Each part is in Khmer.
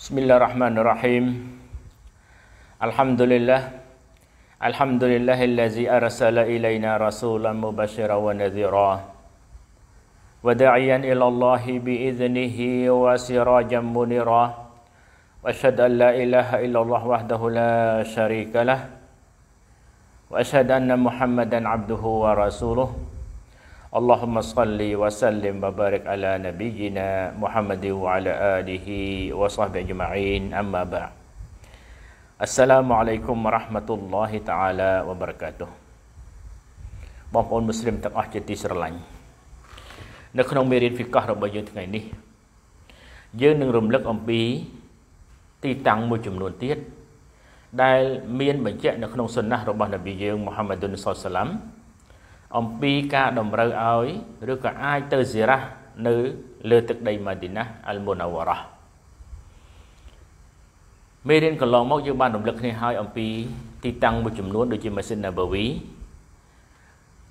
Bismillahirrahmanirrahim. Alhamdulillah. Alhamdulillah allazi arsala ilaina rasulan mubashira wa nadhira. Wa da'iyan ila Allah bi iznihi wa sirajan munira. Wa syahada la ilaha illallah wahdahu la syarikalah. Wa syahada anna Muhammadan 'abduhu wa rasuluh. اللهم صل وسلم وبارك على نبينا محمد وعلى آله وصحبه أجمعين أما بعد السلام عليكم ورحمة الله تعالى وبركاته បងប្អូនមូស្លីមទាំងអស់ជាទីស្រឡាញ់នៅក្នុងមេរៀនហ្វីកះរបស់យើងថ្ងៃនេះយើងនឹងរំលឹកអំពីទីតាំងមួយចំនួនទៀតដែលមានបញ្ជាក់នៅក្នុងសុណារបស់នប៊ីយើងមូហាម៉ាឌុនសល្លឡាំអំពីការតម្រូវឲ្យឬក៏អាចទៅសិរះនៅ លើទឹកដីម៉ាឌីណាអលមុណាវរ៉ាមេរៀនកន្លងមកយើងបានរំលឹកគ្នាហើយ អំពី ទីតាំងមួយចំនួន ដូចជាម៉ាស៊ីនណាបូវី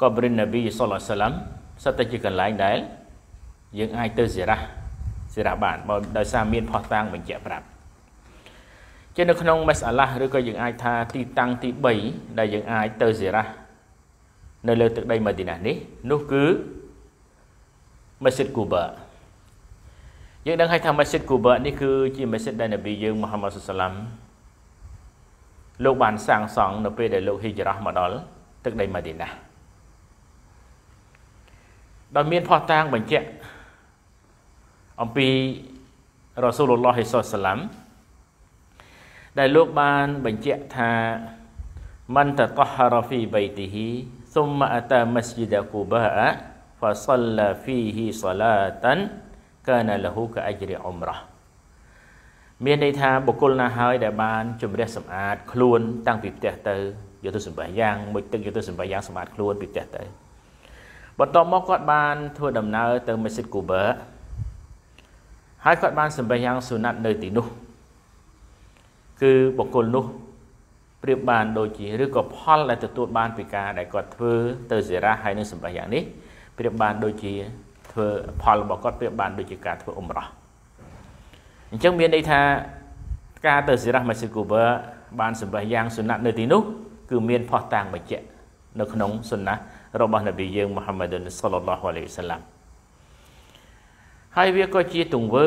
កបរិនណាប៊ីសល្លាសាឡាំសត្វតែជាកន្លែងដែល យើងអាចទៅសិរះសិរះបានបើដោយសារមានផុសតាងបញ្ជាក់ប្រាប់ជានៅក្នុងមេសអាឡាស់ឬក៏យើងអាចថាទីតាំងទី3ដែលយើងអាចទៅសិរះនៅលើទឹកដីម៉ាឌីណានេះនោះគឺមស្ជីតគូបាយើងដឹងហើយថាមស្ជីតគូបានេះគឺជាមស្ជីតដែលនប៊ីយើងមូហាម៉ាត់សុសឡាំលោកបានសាងសង់នៅពេលដែលលោកហ៊ីជ្រ៉ាស់មកដល់ទឹកដីម៉ាឌីណាដោយមានផុសតាងបញ្ជាក់អំពីរ៉ាស៊ូលឡោះសុសឡាំដែលលោកបានបញ្ជាក់ថាមិនតតហរហ្វីបៃទីហ៊ី ثم أتى مسجد قباء فصلى فيه صلاة كان له كأجر عمره មានន័យថាបុគ្គលណាហើយដែលបានជំរះសម្អាតខ្លួនតាំងពីផ្ទះទៅយកទៅសម្បាយ៉ាងមួយទឹកយកទៅសម្បាយ៉ាងសម្អាតខ្លួនពីផ្ទះទៅបន្ទាប់មកគាត់បានធ្វើដំណើរទៅមេសិតគូបឺហើយគាត់បានសម្បាយ៉ាងសុណាត់នៅទីនោះគឺបុគ្គលនោះប្រៀបបានដូចជាឬក៏ផលដែលទទួលបានពីការដែលគាត់ធ្វើទៅសេរ៉ាហើយនឹងសម្រាប់យ៉ាងនេះប្រៀបបានដូចជាធ្វើផលរបស់គាត់ប្រៀបបានដូចជាការធ្វើអ៊ុំរ៉ោះអញ្ចឹងមានន័យថាការទៅសេរ៉ាម៉ាស៊ីកូវើបានសម្រាប់យ៉ាងសុណាត់នៅទីនោះគឺមានផុសតាងបញ្ជាក់នៅក្នុងសុណាត់របស់នប៊ីយើងមូហាម៉ាឌុនសល្លឡោះអាឡៃវសាឡាំហើយវាក៏ជាទង្វើ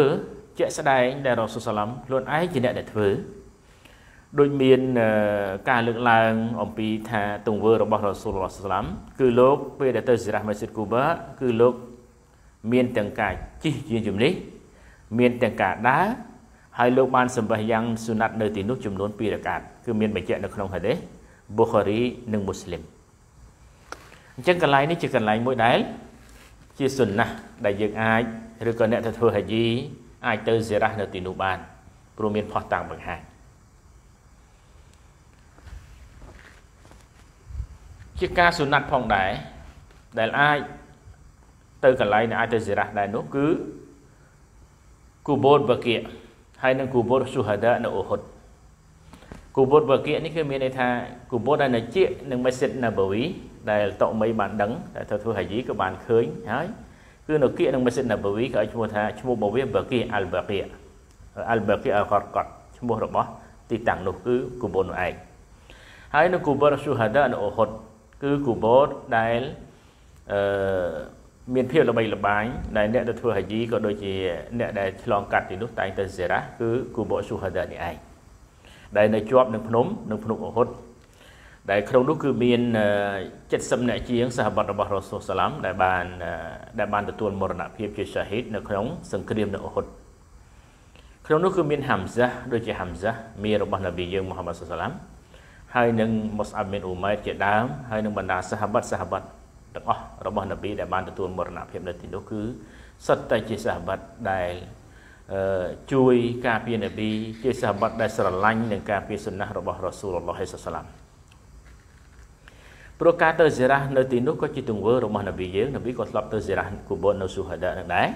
ជាក់ស្ដែងដែលរ៉ូសូលសាឡាំខ្លួនឯងជាអ្នកដែលធ្វើដូចមានការលើកឡើង អំពីថាទង្វើរបស់រ៉ាស៊ូលឡោះសាឡាមគឺលោកពេលដែលទៅសេរ៉ាមេសិតគូបាគឺលោកមានទាំងការជិះជាងជំនេះមានទាំងការដើរហើយលោកបានសម្បះយ៉ាងសុណាត់ នៅទីនោះចំនួន2រកាតគឺមានបញ្ជាក់នៅក្នុងហាឌីសប៊ូខារីនិងមូស្លីមអញ្ចឹងកន្លែងនេះជាកន្លែងមួយដែលជាសុណាស់ដែលយើងអាចឬក៏អ្នកទៅធ្វើហាជីអាចទៅសេរ៉ានៅទីនោះបានព្រោះមានផុសតាំងបង្ហាញជាការសុណាត់ផងដែរដែលអាចទៅកន្លែងដែលអាចទៅសិរះដែរនោះគឺគូបូតបកាហើយនឹងគូបូតស៊ូហាដានៅអូហុតគូបូតបកានេះគឺមានន័យថាគូបូតដែលនៅជានឹងមេសិតណាបូវី ដែលតុមីបានដឹងតែធ្វើធ្វើហាយីក៏បានឃើញហើយគឺនៅគៀនឹងមេសិតណាបូវីក៏ឲ្យឈ្មោះថាឈ្មោះរបស់វាបកាអាល់បកាអាល់បកាអកតកតឈ្មោះរបស់ទីតាំងនោះគឺគូបូតនោះឯងហើយនៅគូបូតស៊ូហាដានៅអូហុតគឺគូបូតដែលអឺមានភាពល្បីល្បាញដែលអ្នកដែលធ្វើហាជីក៏ដូចជាអ្នកដែលឆ្លងកាត់ទីនោះតែងទៅសេរ៉ាគឺគូបូស៊ូហាដានេះឯងដែលនៅជាប់នឹងភ្នំនឹងភ្នំអូហុត ដែលក្នុងនោះគឺមាន70អ្នកជាងសហបត្តិរបស់រ៉ូសូសាឡាំដែលបានដែលបានទទួលមរណភាពជាសាហ៊ីតនៅក្នុង សង្គ្រាមនៅអូហុតក្នុងនោះគឺមានហាំហ្សាដូចជាហាំហ្សាមីរបស់នប៊ីយើងមូហាម៉ាត់សាឡាំហើយនឹងមូសអាមីនអ៊ូម៉ែតជាដើមហើយនឹងបណ្ដាសាហាបតសាហាបតទាំងអស់របស់នប៊ីដែលបានទទួលមរណភាពនៅទីនោះគឺសិតតែជាសាហាបតដែលជួយការពារនប៊ីជាសាហាបតដែលស្រឡាញ់នឹងការពារសុណាស់របស់រ៉ាស៊ូលឡោះហេសសាឡាមព្រោះការទៅសេរ៉ាស់នៅទីនោះក៏ជាទង្វើរបស់នប៊ីយើងនប៊ីក៏ធ្លាប់ទៅសេរ៉ាស់គូបូតនៅស៊ូហាដានឹងដែរ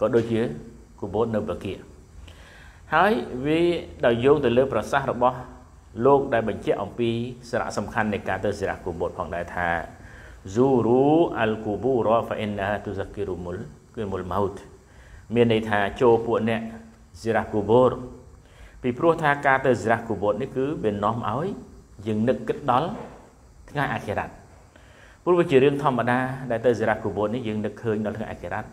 ក៏ដូចជាគូបូតនៅបាគៀហើយវាដល់យោងទៅលើ ប្រសាសន៍របស់លោកដែលបញ្ជាក់អំពីសារៈសំខាន់នៃការទៅសិរៈគូបុតផងដែរថា Zuru al-qubura fa innaha tuzakkirumul kumul maut មានន័យថាចូលពួកអ្នកសិរៈគូបុតពីព្រោះថាការទៅសិរៈគូបុតនេះគឺ វានាំឲ្យ យើងនឹកគិតដល់ថ្ងៃអាខិរ័តព្រោះវាជារឿងធម្មតាដែលទៅសិរៈគូបុតនេះយើងនឹកឃើញដល់ថ្ងៃអាខិរ័ត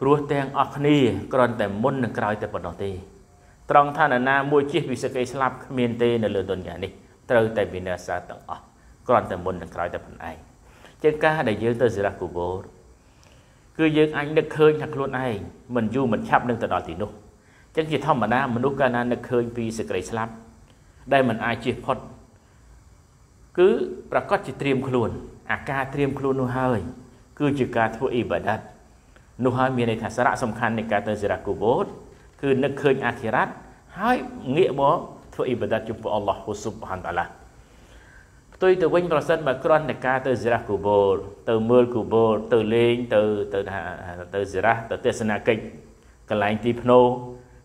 ព្រោះទាំងអស់គ្នាគ្រាន់តែមុននិងក្រោយតែប៉ុណ្ណោះទេត្រង់ថានរណាមួយជិះវិស័យគេស្លាប់គ្មានទេ នៅលើទុនយ៉ានេះត្រូវតែមានអាសាទាំងអស់គ្រាន់តែមុននិងក្រោយតែខ្លួនឯងជាការដែលយើងទៅសិរៈគូបូរគឺយើងអាចនឹកឃើញថាខ្លួនឯងមិនយូរមិនឆាប់នឹងទៅដល់ទីនោះចឹងជាធម្មតាមនុស្សកាលណានឹកឃើញពីសេចក្តីស្លាប់ ដែលមិនអាចជៀសផុតគឺប្រកាសជាត្រៀមខ្លួន អាការត្រៀមខ្លួននោះហើយ គឺជាការធ្វើអ៊ីបាដាតនោះហើយមានន័យថាសារៈសំខាន់នៃការទៅសិរៈគូបូរគឺនឹកឃើញអាខិរ៉ាត់ហើយងាកមកធ្វើអ៊ីបាដាតចំពោះអល់ឡោះហ៊ូស៊ុបហានតាឡាផ្ទុយទៅវិញប្រសិនបើគ្រាន់តែការទៅសេរ៉ាគូបូលទៅមើលគូបូលទៅលេងទៅទៅថាទៅសេរ៉ាទៅទេសនាកិច្ចកន្លែងទីភ្នោ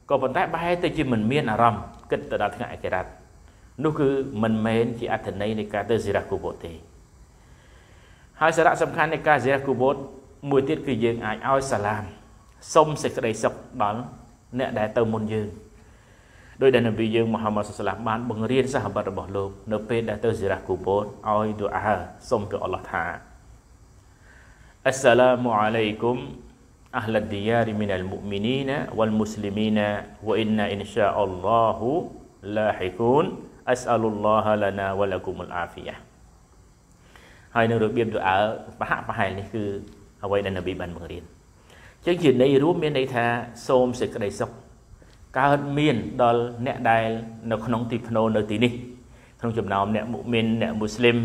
ក៏ប៉ុន្តែបែរទៅជាមិនមានអារម្មណ៍គិតទៅដល់ថ្ងៃអាខិរ៉ាត់នោះគឺមិនមែនជាអត្ថន័យនៃការទៅសេរ៉ាគូបូលទេហើយសារៈសំខាន់នៃការសេរ៉ាគូបូលមួយទៀត គឺយើងអាចឲ្យសាឡាមសុំសេចក្តីសុខដល់អ្នកដែលទៅមុនយើងដោយដែលនប៊ីយើងមូហាម៉ាត់សុសឡាបាន បង្រៀនសាហាបរបស់លោកនៅពេលដែលទៅសិរះគូបូតឲ្យឌូអាសុំទៅអល់ឡោះថាអស្សឡាមអាឡៃគុំ أهل الديار من المؤمنين والمسلمين وإنا إن شاء الله لاحقون أسأل الله لنا ولكم العافية ហើយនៅរបៀបទូអើប្រហាក់ប្រហែលនេះគឺអ្វីដែលនប៊ីបានបង្រៀនចឹងជាន័យរួមមានន័យថាសូមសេចក្តីសុខកើតមានដល់អ្នកដែល នៅក្នុង ទីភ្នោនៅទីនេះ ក្នុងចំណោមអ្នកមុមិនអ្នកមូស្លីម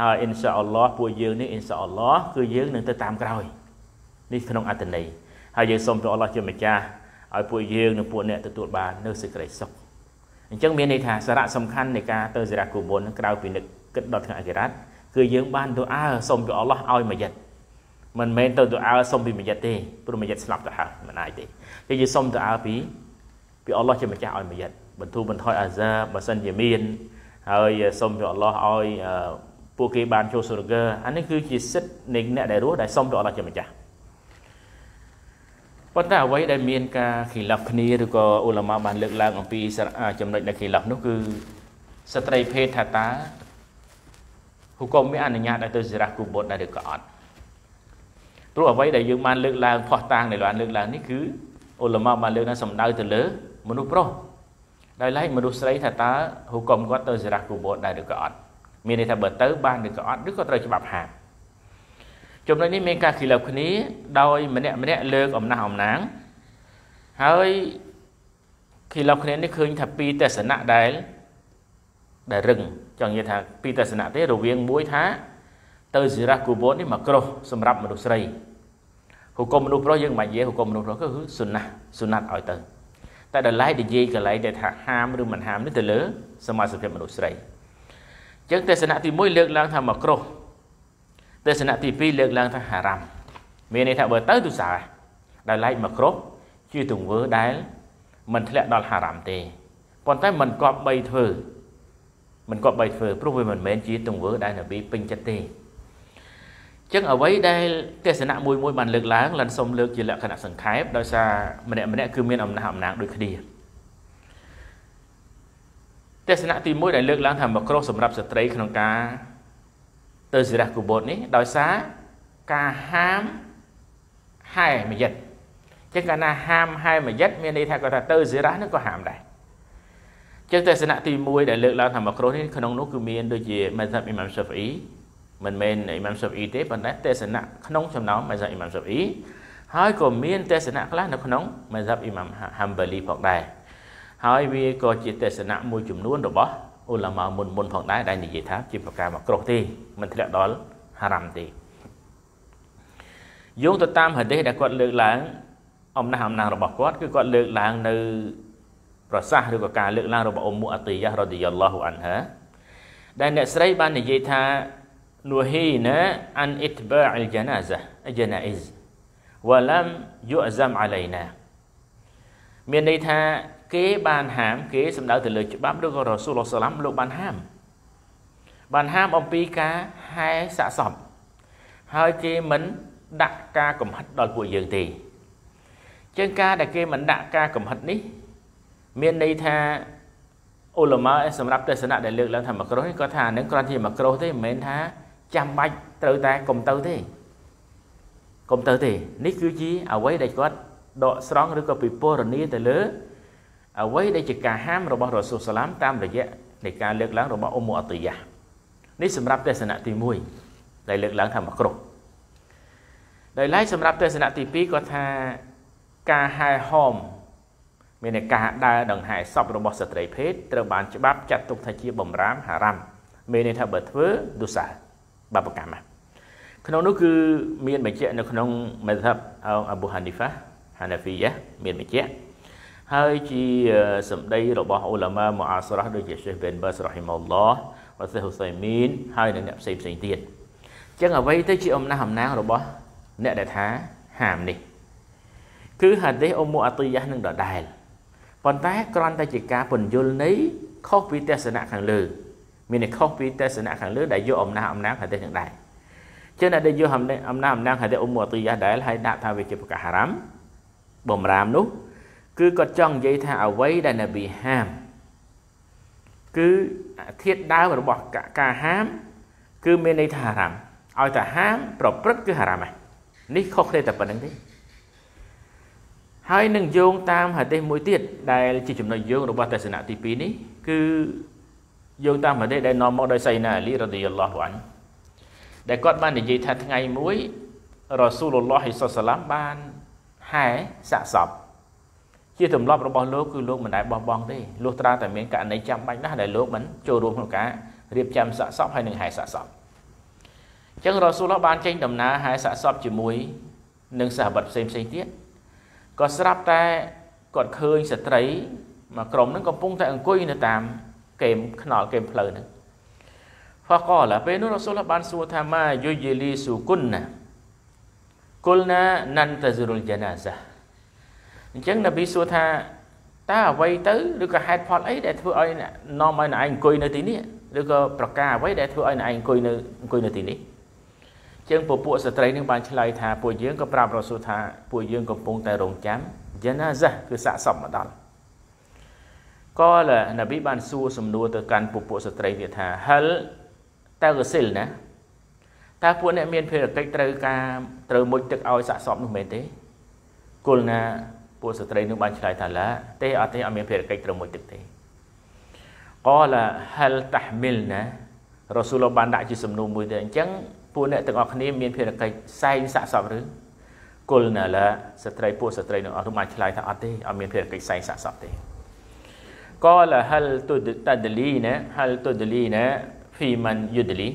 ហើយអ៊ីនសាអល់ឡោះពួកយើងនេះអ៊ីនសាអល់ឡោះគឺយើងនឹងទៅតាមក្រោយនេះក្នុងអត្តន័យហើយយើងសូមព្រះអល់ឡោះជាម្ចាស់ឲ្យពួកយើងនិងពួកអ្នកទទួលបាននៅសេចក្តីសុខអញ្ចឹងមានន័យថាសារៈសំខាន់នៃការទៅសិរាគូមុនក្រៅពីនឹកគិតដល់ថ្ងៃអាខិរ៉ាត់គឺយើងបានទូអើសូមព្រះអល់ឡោះឲ្យមួយយិត្តមិនមែនទៅទូអើសុំពីមយិតទេ ព្រោះមយិតស្លាប់ទៅហើយមិនអាចទេគេនិយាយសុំទូអើពីពីអល់ឡោះជាម្ចាស់ឲ្យមយិតបន្ធូរបន្ថយអាសាបើសិនជាមានហើយសុំពីអល់ឡោះឲ្យពួកគេបានចូលសុរកាអានេះគឺជាសិទ្ធិនៃអ្នកដែលរស់ដែលសុំពីអល់ឡោះជាម្ចាស់ប៉ុន្តែអ្វីដែលមាន ការខិលាប់គ្នាឬក៏អ៊ុលាម៉ាបានលើកឡើង អំពីចំណុចដែលខិលាប់នោះគឺស្ត្រីភេទថាតាហុកុំមានអនុញ្ញាតឲ្យទៅសិរះគូបុតដែរឬក៏អត់ព្រោះអ្វីដែលយើងបានលើកឡើងផោះតាងដែលបានលើកឡើងនេះគឺអ៊ុលម៉ាបានលើកឡើងសំដៅទៅលើមនុស្សប្រុសដោយឡែកមនុស្សស្រីថាតើហូកុំគាត់ទៅសារៈគូបតដែរឬក៏អត់ មានន័យថាបើទៅបានឬក៏អត់ឬក៏ត្រូវច្បាប់ហាមចំណុចនេះមានការខិលាបគ្នាដោយម្នាក់ម្នាក់លើកអំណះអំណាងហើយខិលាបគ្នានេះឃើញថាពីរទស្សនៈដែលដែលរឹងចង់និយាយថាពីរទស្សនៈទេរវាងមួយថាទៅសិរះគូបូននេះមកក្រោះសម្រាប់មនុស្សស្រីហុគុំមនុស្សប្រុសយើងមិននិយាយហុគុំមនុស្សប្រុសគឺសុណាសុណាត់ឲ្យទៅតែដល់ឡែកនិយាយកន្លែងដែលថាហាមឬមិនហាមនេះទៅលើសមាជិកមនុស្សស្រីអញ្ចឹងទេសនៈទី1លើកឡើងថាមកក្រោះទេសនៈទី2លើកឡើងថាហារ៉ាំមានន័យថាបើទៅទុសាដល់ឡែកមកក្រោះជាទង្វើដែលមិនធ្លាក់ដល់ហារ៉ាំទេប៉ុន្តែមិនគប្បីធ្វើមិនគប្បីធ្វើព្រោះវាមិនមែនជាទង្វើដែលនប៊ីពេញចិត្តទេចឹងអ្វីដែលទស្សនៈមួយមួយបានលើកឡើងលន់សូមលើកជាលក្ខណៈសង្ខេបដោយសារម្នាក់ម្នាក់គឺមានអំណះអំណាងដូចគ្នាទស្សនៈទី1ដែលលើកឡើងថាមកគ្រោះសម្រាប់ស្ត្រីក្នុងការ ទៅសិរះគបតនេះ ដោយសារការហាមហែមយិតចឹងកាលណាហាមហែមយិតមានន័យថាគាត់ថាទៅសិរះនោះក៏ហាមដែរចឹងទស្សនៈទី1ដែលលើកឡើងថាមកគ្រោះនេះក្នុងនោះគឺមានដូចជាមេសាប់អ៊ីម៉ាំស៊ូហ្វីមិនមែនអ៊ីម៉ាំស៊ូអ៊ីទេប៉ុន្តែទេសនៈក្នុងចំណោមម៉ាសាប់អ៊ីម៉ាំស៊ូអ៊ីហើយក៏មានទេសនៈខ្លះនៅក្នុងម៉ាសាប់អ៊ីម៉ាំហាំបលីផងដែរហើយវាក៏ជាទេសនៈមួយចំនួនរបស់អ៊ុលាម៉ាមុនមុនផងដែរដែលនិយាយថាជាប្រការមកក្រោះទេមិនធ្លាក់ដល់ហារ៉ាំទេយោងទៅតាមហាឌីសដែលគាត់លើកឡើង អំណះអំណាងរបស់គាត់គឺគាត់លើកឡើងនៅប្រសាសន៍ឬក៏ការលើកឡើងរបស់អ៊ុមមូអាទីយ៉ារ៉ាឌីយ៉ាឡោះអានហាដែលអ្នកស្រីបាននិយាយថា nuhina an itba'il janazah janaiz wa lam yu'zam alaina មានន័យថា គេ បានហាម គេសំដៅទៅលើច្បាប់ឬក៏រ៉ូស៊ូលសាឡាំលោកបានហាមបានហាមអំពីការហែសាកសពហើយគេមិនដាក់ការកំហិតដល់ពួកយើងទេជាងការដែលគេមិនដាក់ការកំហិតនេះមានន័យថាអ៊ុលម៉ាសម្រាប់ទស្សនៈដែលលើកឡើងថាមកក្រោះនេះគាត់ថានឹងគ្រាន់តែមកក្រោះទេមិនមែនថាចាំបាច់ត្រូវតែកុំទៅទេកុំទៅទេនេះគឺជាអ្វីដែលគាត់ដកស្រង់ឬក៏ពិពណ៌នាទៅលើអ្វីដែលជាការហាមរបស់រ៉ូស៊ូសឡាមតាមរយៈនៃការលើកឡើងរបស់អ៊ុមអតីយ៉ានេះសម្រាប់ទស្សនៈទី1ដែលលើកឡើងថាមកគ្រោះដោយឡែកសម្រាប់ទស្សនៈទី2គាត់ថាការហែហមមានន័យការដើរដង្ហែសពរបស់ស្ត្រីភេទត្រូវបានច្បាប់ចាត់ទុកថាជាបំរាមហារ៉ាំមានន័យថាបើធ្វើទុសាបាបកម្មក្នុងនោះគឺមានបញ្ជាក់នៅក្នុងមេធាបអាប៊ូហានីហ្វាហានាហ្វីយ៉ាមានបញ្ជាក់ហើយជាសម្ដីរបស់អ៊ូឡាម៉ាមូអាសរ៉ះដូចជា Sheikh Ben Bas rahimahullah វ៉ាសេហូសៃមីនហើយនិងអ្នកផ្សេងផ្សេងទៀតអញ្ចឹងអ្វីទៅជាអំណះអំណាងរបស់ អ្នកដែលថាហាមនេះ គឺហាឌីសអ៊ុមូអាទីយ៉ានឹងដដែលប៉ុន្តែគ្រាន់តែជាការពន្យល់នៃខុសពីទស្សនៈខាងលើមានខុសពីទស្សនៈខាងលើដែលយកអំណះអំណាងហាឌីសនឹងដែរចឹងដែលយកអំណះអំណាងហាឌីសអ៊ុមអតិយ៉ាដែរហើយដាក់ថាវាជាប្រកាសហារ៉ាមបំរាមនោះគឺគាត់ចង់និយាយថាអ្វីដែលនប៊ីហាមគឺធាតដើមរបស់ការហាម គឺមានន័យថាហារ៉ាមឲ្យតែហាមប្រព្រឹត្តគឺហារ៉ាម នេះខុសគ្នាតែប៉ុណ្្នឹងទេហើយនឹងយោងតាមហាឌីសមួយទៀតដែលជាចំណុចយោងរបស់ទស្សនៈទី2នេះគឺយោងតាមប្រទេសដែលនាំមកដោយសៃណាអាលីរ៉ាឌីយ៉ាឡោះអានដែលគាត់បាននិយាយថាថ្ងៃមួយរ៉ាស៊ូលឡោះហ៊ីសសាឡាំបានហែសាក់សពជាទម្លាប់របស់លោកគឺលោកមិនដែលបោះបង់ទេលុះត្រាតែមានករណីចាំបាច់ណាស់ដែលលោកមិនចូលរួមក្នុងការរៀបចំសាក់សពហើយនឹងហែសាក់សពអញ្ចឹងរ៉ាស៊ូលឡោះបានចេញដំណើរហែសាក់សពជាមួយនឹងសាហបិតផ្សេងផ្សេងទៀតក៏ស្រាប់តែគាត់ឃើញស្ត្រីមួយក្រុមហ្នឹងកំពុងតែអង្គុយនៅតាមកេមខ្នល់កេមផ្លូវហ្នឹងហ្វកលពេលនោះរ៉ាស៊ូលបានសួរថាម៉ាយុយលីស៊ូគុនណាគុលណាណាន់តាស៊ូរុលជាណាសាអញ្ចឹងនប៊ីសួរថាតើអ្វីទៅឬក៏ហេតុផលអីដែលធ្វើឲ្យនាំឲ្យអ្នកឯងអង្គុយនៅទីនេះឬក៏ប្រការអ្វីដែលធ្វើឲ្យអ្នកឯងអង្គុយនៅអង្គុយនៅទីនេះជាងពពួកស្ត្រីនឹងបានឆ្លើយថាពួកយើងក៏ប្រាប់រ៉ាស៊ូលថា ពួកយើងកំពុងតែរងចាំយ៉ាណាហ្សាគឺសាកសពមកដល់ក៏លនប៊ីបានសួរសំណួរទៅកាន់ពពួកស្ត្រីវាថាហិលតើកសិលណាតើពួកអ្នកមាន ភារកិច្ចត្រូវការត្រូវមុជទឹកឲ្យសាកសពនោះមែនទេគុលណាពួកស្ត្រីនោះបានឆ្លើយថាឡាទេអត់ទេអត់មានភារកិច្ចត្រូវមុជទឹកទេកលាហិលតាហ្មីលណារ៉ូស៊ូលបានដាក់ជាសំណួរមួយដែរអញ្ចឹងពួកអ្នកទាំងអស់គ្នា មានភារកិច្ចសែងសាកសពឬគុលណាឡាស្ត្រីពួកស្ត្រីនោះអត់បានឆ្លើយថាអត់ទេអត់មានភារកិច្ចសែងសាកសពទេកលហលទុតដលីណាហលទុតលីណាហ្វីម៉ាន់យុដលី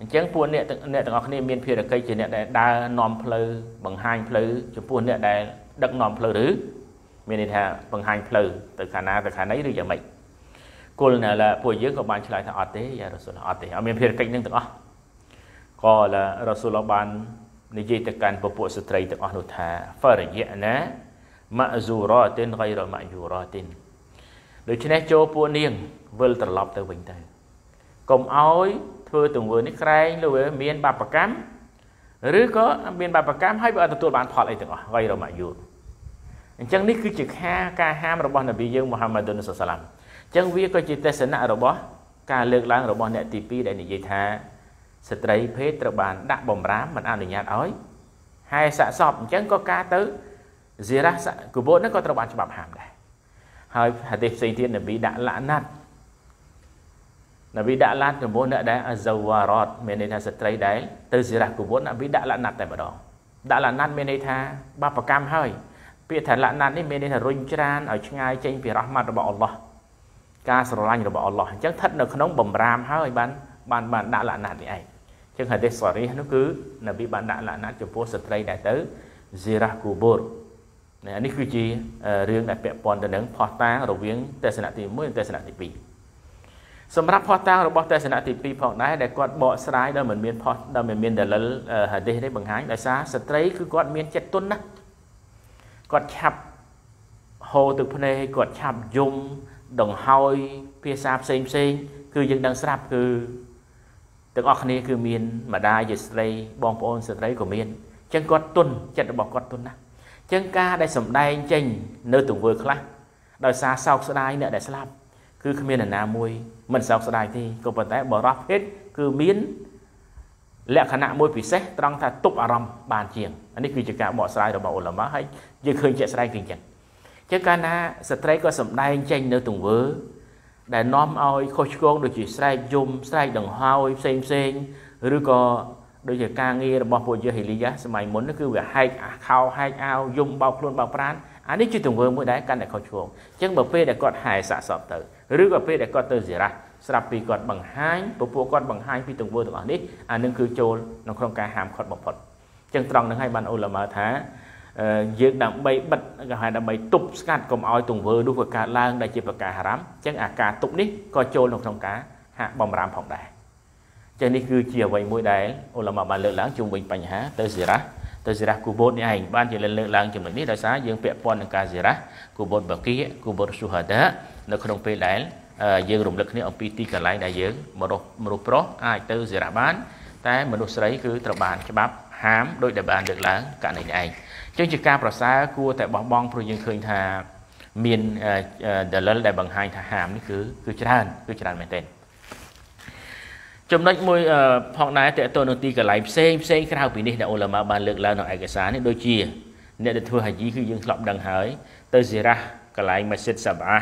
អញ្ចឹងពួកអ្នកអ្នកទាំងអស់គ្នាមានភារកិច្ចជាអ្នកដែលដើរនាំផ្លូវបង្ហាញផ្លូវចំពោះអ្នកដែលដឹកនាំផ្លូវឬមានន័យថាបង្ហាញផ្លូវទៅខាងណាទៅខាងណីឬយ៉ាងម៉េចគុលណាឡាពួកយើងក៏បានឆ្លើយថាអត់ទេយ៉ារ៉ាស៊ូលអត់ទេអត់មានភារកិច្ចនឹងទាំងអស់ក៏ឡារ៉ាស៊ូលបាននិយាយទៅកាន់ពពួកស្ត្រីទាំងអស់នោះថាហ្វារយៈណាម៉ាហ្ស៊ូរ៉ាទីនហ្គៃរ៉ាម៉ាយូរ៉ាទីនដូច្នេះចូលពួកនាងវិលត្រឡប់ទៅវិញទៅកុំឲ្យធ្វើទង្វើនេះក្រែងលើមានបបកម្មឬក៏មានបបកម្មហើយវាអត់ទទួលបាន ផលអីទាំងអស់វៃរមយុទ្ធអញ្ចឹងនេះគឺជាខាការហាមរបស់នប៊ីយើងមូហាម៉ាឌុនសសាឡាមអញ្ចឹងវាក៏ជាទស្សនៈរបស់ការលើកឡើងរបស់អ្នកទី2ដែលនិយាយថាស្ត្រីភេទត្រូវបាន ដាក់បំរាមមិនអនុញ្ញាតឲ្យហើយសាកសពអញ្ចឹងក៏ការទៅសេរះកុបោតហ្នឹងក៏ត្រូវបានច្បាប់ហាមដែរហើយហាឌីសផ្សេងទៀតនប៊ីដាក់ឡាណាត់នប៊ីដាក់ឡាត់ចំពោះអ្នកដែលអាសវ៉ារ៉តមានន័យថាស្ត្រីដែលទៅសិរះគវុននប៊ីដាក់ឡាណាត់តែម្ដងដាក់ឡាណាត់មានន័យថាបាបកម្មហើយពាក្យថាឡាណាត់នេះមានន័យថារុញច្រានឲ្យឆ្ងាយចេញពីរ៉ហ្មាត់របស់អល់ឡោះការស្រឡាញ់របស់អល់ឡោះអញ្ចឹងស្ថិតនៅក្នុងបំរាមហើយបានបានបានដាក់ឡាណាត់នេះឯងចឹងហាឌីសសារីះនោះគឺនប៊ីបានដាក់ឡាណាត់ចំពោះស្ត្រីដែលទៅសិរះគវុននេះគឺជារឿងដែលពាក់ព័ន្ធទៅនឹងផោះតាងរវាងទស្សនៈទី1និងទស្សនៈទី2សម្រាប់ផោះតាងរបស់ទស្សនៈទី2ផងដែរដែលគាត់បកស្រាយដោយមិនមានផោះដោយមិនមានដលិលហាឌីសទេបង្ហាញដោយសារស្ត្រីគឺគាត់មានចិត្តទន់ណាស់គាត់ឆាប់ហូរទឹកភ្នែកគាត់ឆាប់យំដង្ហើយភាសាផ្សេងផ្សេងគឺយើងដឹងស្រាប់គឺទាំងអស់គ្នាគឺមានម្ដាយជាស្ត្រីបងប្អូនស្ត្រីក៏មានអញ្ចឹងគាត់ទន់ចិត្តរបស់គាត់ទន់ណាស់ចឹងការដែលសម្ដែងចេញនៅទង្វើខ្លះដោយសារសោកស្ដាយអ្នកដែលស្លាប់គឺគ្មាននរណាមួយមិនសោកស្ដាយទេក៏ប៉ុន្តែបរោះភេទគឺមានលក្ខណៈមួយ ពិសេសត្រង់ថាទប់អារម្មណ៍បានជាងនេះគឺជាការបកស្រាយរបស់អ៊ុលម៉ាហើយយើងឃើញជាក់ស្ដែងគឺអញ្ចឹងចឹងកាលណាស្ត្រីក៏សម្ដែងចេញនៅទង្វើដែលនាំឲ្យខុសឆ្គងដូចជាស្រែកយំស្រែកដង្ហោយផ្សេងផ្សេងឬក៏ដូចជាការងាររបស់ពួកយេហេលីយ៉ាសម័យមុនគឺវាហែកអាខោហែកអាវយំបោកខ្លួនបោកប្រាណអានេះជាទង្វើមួយដែរកាន់តែខុសឆ្គងអញ្ចឹងបើពេលដែលគាត់ហែសាកសពទៅឬក៏ពេលដែលគាត់ទៅសេរ៉ាស្រាប់ពីគាត់បង្ហាញពពួកគាត់បង្ហាញពីទង្វើទាំងអស់នេះអានឹងគឺចូលនៅក្នុងការហាមឃាត់បំផុតអញ្ចឹងត្រង់នឹងឲ្យបានអូឡាម៉ើថាយើងដើម្បីបិទក៏ហើយដើម្បីទប់ស្កាត់កុំឲ្យទង្វើនោះវាកើតឡើងដែលជាប្រការហារ៉ាមអញ្ចឹងអាការទប់នេះក៏ចូលនៅក្នុងការហាក់បំរាមផងដែរចឹងនេះគឺជាអ្វីមួយដែលអ៊ុលម៉ាបានលើកឡើងជុំវិញបញ្ហាទៅសេរ៉ាទៅសេរ៉ាគូបូតនេះឯងបានជាលើកឡើងចំណុចនេះដោយសារយើងពាក់ព័ន្ធនឹងការសេរ៉ាគូបូតបាគីគូបូតស៊ូហាដានៅក្នុងពេលដែលយើងរំលឹកគ្នាអំពីទីកន្លែងដែលយើងមនុស្សមនុស្សប្រុសអាចទៅសេរ៉ាបាន តែមនុស្សស្រីគឺត្រូវបានច្បាប់ ហាមដោយដែលបានលើកឡើងករណីនេះឯងចឹងជាការប្រសើរគួរតែបោះបង់ព្រោះយើងឃើញថាមានដលិលដែលបង្ហាញថាហាមនេះគឺគឺច្រើនគឺច្រើនមែនទែនចំណុចមួយផងដែរតើតើនៅទីកន្លែងផ្សេងផ្សេងក្រៅពីនេះដែលអ៊ូឡាម៉ាបានលើកឡើងនៅឯកសារនេះដូចជាអ្នកដែលធ្វើហាជីគឺយើងធ្លាប់ដឹងហើយ ទៅសេរ៉ាកន្លែងម៉ាស៊ីតសាប់អា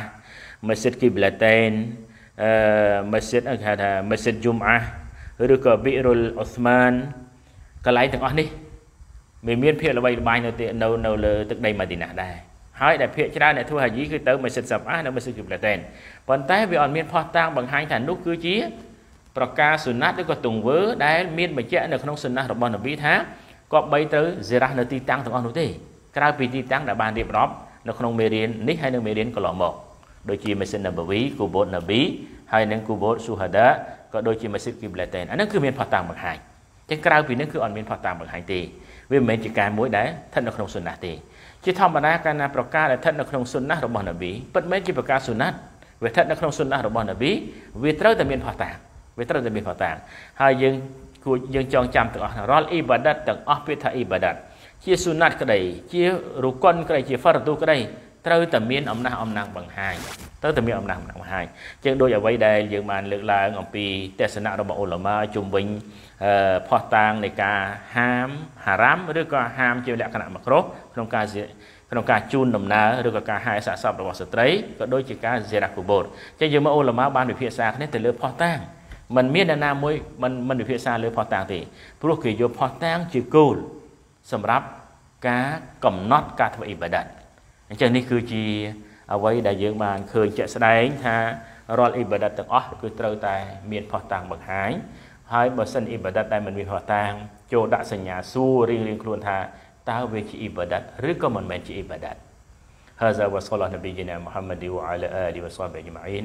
ម៉ាស៊ីតគីប្លាតេនអឺម៉ាស៊ីតគេហៅថាម៉ាស៊ីតជុំអាឬក៏វិរុលអូស្ម៉ានកន្លែងទាំងអស់នេះវាមានភាពល្បីល្បាញនៅនៅនៅលើទឹកដីម៉ាឌីណាដែរហើយដែលភាគច្រើនអ្នកធ្វើហាជីគឺទៅម៉ាស៊ីតសាប់អានៅម៉ាស៊ីតគីប្លាតេនប៉ុន្តែវាអត់មានផុសតាងបង្ហាញថានោះគឺជាប្រការសុណាត់ឬក៏ទង្វើដែលមានបញ្ជាក់នៅក្នុងសុណាត់របស់នប៊ីថាគប្បីត្រូវសេរះនៅទីតាំងទាំងអស់នោះទេក្រៅពីទីតាំងដែលបានរៀបរាប់នៅក្នុងមេរៀននេះហើយនៅមេរៀនកន្លងមកដូចជាមេសិនណាបាវីគូបូតណាប៊ីហើយនិងគូបូតស៊ូហាដាក៏ដូចជាមេសិតគីប្លេតេនអានឹងគឺមានផតាំងបង្ហាញចឹងក្រៅពីនេះគឺអត់មានផតាំងបង្ហាញទេវាមិនមែនជាការមួយដែលស្ថិតនៅក្នុងសុណាត់ទេជាធម្មតាការណាប្រការដែលស្ថិតនៅក្នុងសុណាត់របស់នប៊ីពិតមែនជាប្រការសុណាត់វាស្ថិតនៅក្នុងសុណាត់របស់នប៊ីវាត្រូវតែមានផតាំងវាត្រូវតែមានផតាងហើយយើងគួរយើងចងចាំទាំងអស់រាល់អ៊ីបាដាតទាំងអស់ពាក្យថាអ៊ីបាដាតជាសុណាត់ក្តី ជារុគុនក្តីជាហ្វារទូក្តីត្រូវតែមានអំណះអំណាងបង្ហាញត្រូវតែមានអំណះអំណាងបង្ហាញជាងដូចអ្វីដែលយើងបានលើកឡើងអំពីទស្សនៈរបស់អ៊ុលម៉ាជំវិញផោះតាងនៃការហាមហារ៉ាំឬក៏ហាមជាលក្ខណៈមករុះក្នុងការក្នុងការជូនដំណើរឬក៏ការហាយសាកសពរបស់ស្ត្រីក៏ដូចជាការសេរ៉ាគូបូតចឹងយើងមើលអ៊ុលម៉ាបានវិភាសាគ្នាទៅលើផោះតាងมันមានអ្នកណាមួយមិនមិនវិភាសាលើផុសតាងទេព្រោះគេយកផុសតាងជាគោលសម្រាប់ការកំណត់ការធ្វើអ៊ីបាដាតអញ្ចឹងនេះគឺជា អ្វីដែលយើងបានឃើញជាក់ស្ដែងថារាល់អ៊ីបាដាតទាំងអស់គឺត្រូវតែ មានផុសតាងបង្ហាញហើយបើសិនអ៊ីបាដាតដែលមិនមានផុសតាងចូលដាក់សញ្ញាសួររៀងរៀងខ្លួនថាតើវាជាអ៊ីបាដាតឬក៏មិនមែនជាអ៊ីបាដាត هذا وصلى نبينا محمد وعلى آله وصحبه أجمعين